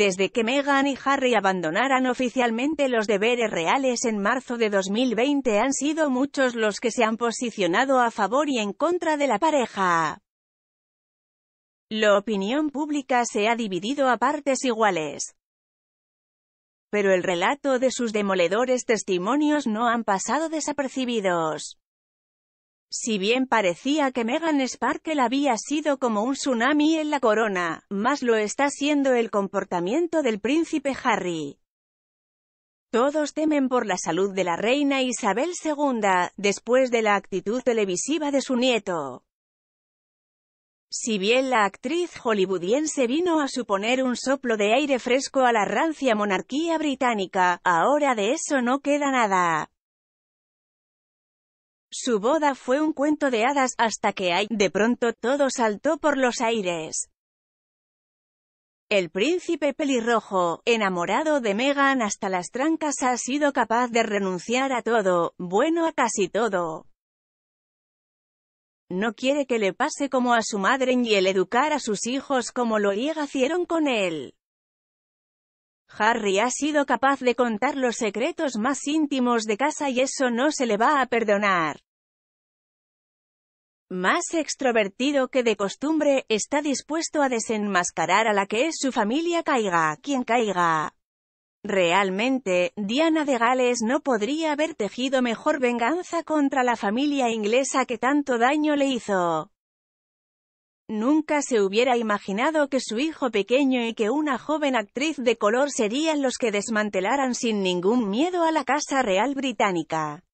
Desde que Meghan y Harry abandonaran oficialmente los deberes reales en marzo de 2020 han sido muchos los que se han posicionado a favor y en contra de la pareja. La opinión pública se ha dividido a partes iguales. Pero el relato de sus demoledores testimonios no han pasado desapercibidos. Si bien parecía que Meghan Sparkle había sido como un tsunami en la corona, más lo está siendo el comportamiento del príncipe Harry. Todos temen por la salud de la reina Isabel II, después de la actitud televisiva de su nieto. Si bien la actriz hollywoodiense vino a suponer un soplo de aire fresco a la rancia monarquía británica, ahora de eso no queda nada. Su boda fue un cuento de hadas, hasta que hay, de pronto, todo saltó por los aires. El príncipe pelirrojo, enamorado de Meghan hasta las trancas ha sido capaz de renunciar a todo, bueno a casi todo. No quiere que le pase como a su madre ni el educar a sus hijos como lo hicieron con él. Harry ha sido capaz de contar los secretos más íntimos de casa y eso no se le va a perdonar. Más extrovertido que de costumbre, está dispuesto a desenmascarar a la que es su familia caiga, quien caiga. Realmente, Diana de Gales no podría haber tejido mejor venganza contra la familia inglesa que tanto daño le hizo. Nunca se hubiera imaginado que su hijo pequeño y que una joven actriz de color serían los que desmantelaran sin ningún miedo a la Casa Real Británica.